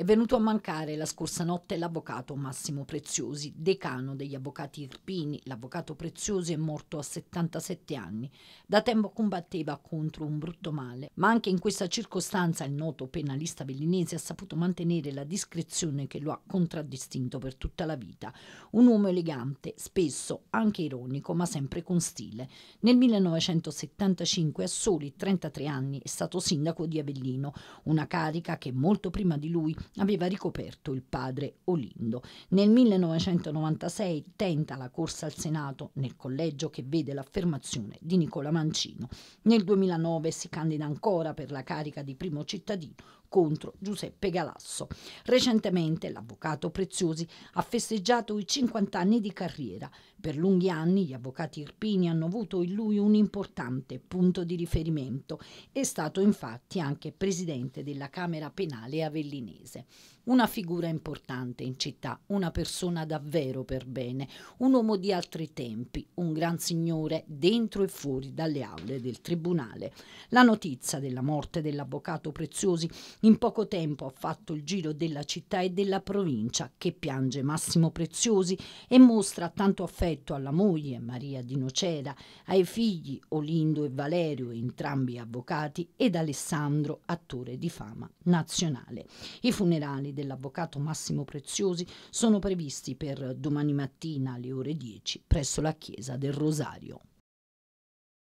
È venuto a mancare la scorsa notte l'avvocato Massimo Preziosi, decano degli avvocati irpini. L'avvocato Preziosi è morto a 77 anni. Da tempo combatteva contro un brutto male, ma anche in questa circostanza il noto penalista bellinese ha saputo mantenere la discrezione che lo ha contraddistinto per tutta la vita. Un uomo elegante, spesso anche ironico, ma sempre con stile. Nel 1975, a soli 33 anni, è stato sindaco di Avellino, una carica che molto prima di lui aveva ricoperto il padre Olindo. Nel 1996 tenta la corsa al Senato nel collegio che vede l'affermazione di Nicola Mancino. Nel 2009 si candida ancora per la carica di primo cittadino contro Giuseppe Galasso. Recentemente l'avvocato Preziosi ha festeggiato i 50 anni di carriera. Per lunghi anni gli avvocati Irpini hanno avuto in lui un importante punto di riferimento. È stato infatti anche presidente della Camera Penale Avellinese. Una figura importante in città, una persona davvero per bene, un uomo di altri tempi, un gran signore dentro e fuori dalle aule del Tribunale. La notizia della morte dell'avvocato Preziosi in poco tempo ha fatto il giro della città e della provincia che piange Massimo Preziosi e mostra tanto affetto alla moglie Maria di Nocera, ai figli Olindo e Valerio, entrambi avvocati, ed Alessandro, attore di fama nazionale. I funerali dell'avvocato Massimo Preziosi sono previsti per domani mattina alle ore 10 presso la chiesa del Rosario.